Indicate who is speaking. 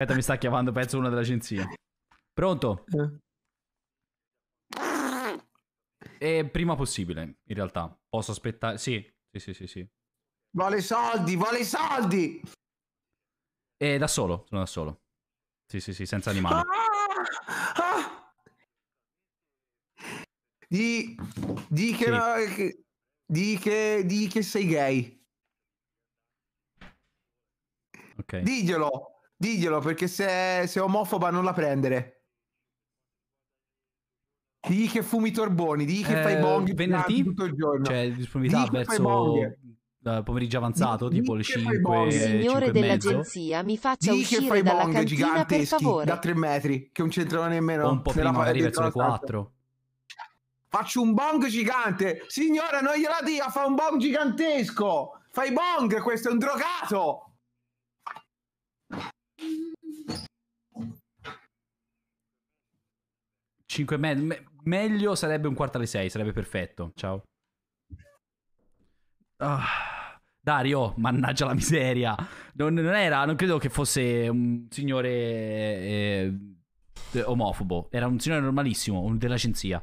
Speaker 1: Aspetta, mi sta chiamando, pezzo una dell'agenzia. Pronto? Eh. eh, prima possibile, in realtà. Posso aspettare? Sì, sì, sì, sì. sì. Vuole soldi, vuole soldi! Eh, da solo, sono da solo. Sì, sì, sì, senza animali. Ah! Ah! Di, di, che, sì. che, di, che, di che sei gay. Ok. Diglielo! Diglielo perché se, è omofoba non la prendere. Digli che fumi torboni, digli che eh, fai bong tutto il giorno. Cioè, disponibilità digli verso uh, pomeriggio avanzato, digli tipo le 5. Bong, signore dell'agenzia, mi faccia digli uscire che dalla bong giganteschi da 3 metri, che non c'entrano nemmeno o un po' prima, magari verso le 4. Faccio un bong gigante. Signora, non gliela dia, fa un bong gigantesco. Fai bong, questo è un drogato. 5 e mezzo. Me- meglio sarebbe un quarto alle 6, sarebbe perfetto. Ciao. Ah, Dario, mannaggia la miseria. Non, non, era, non credo che fosse un signore eh, omofobo. Era un signore normalissimo, un dell'agenzia.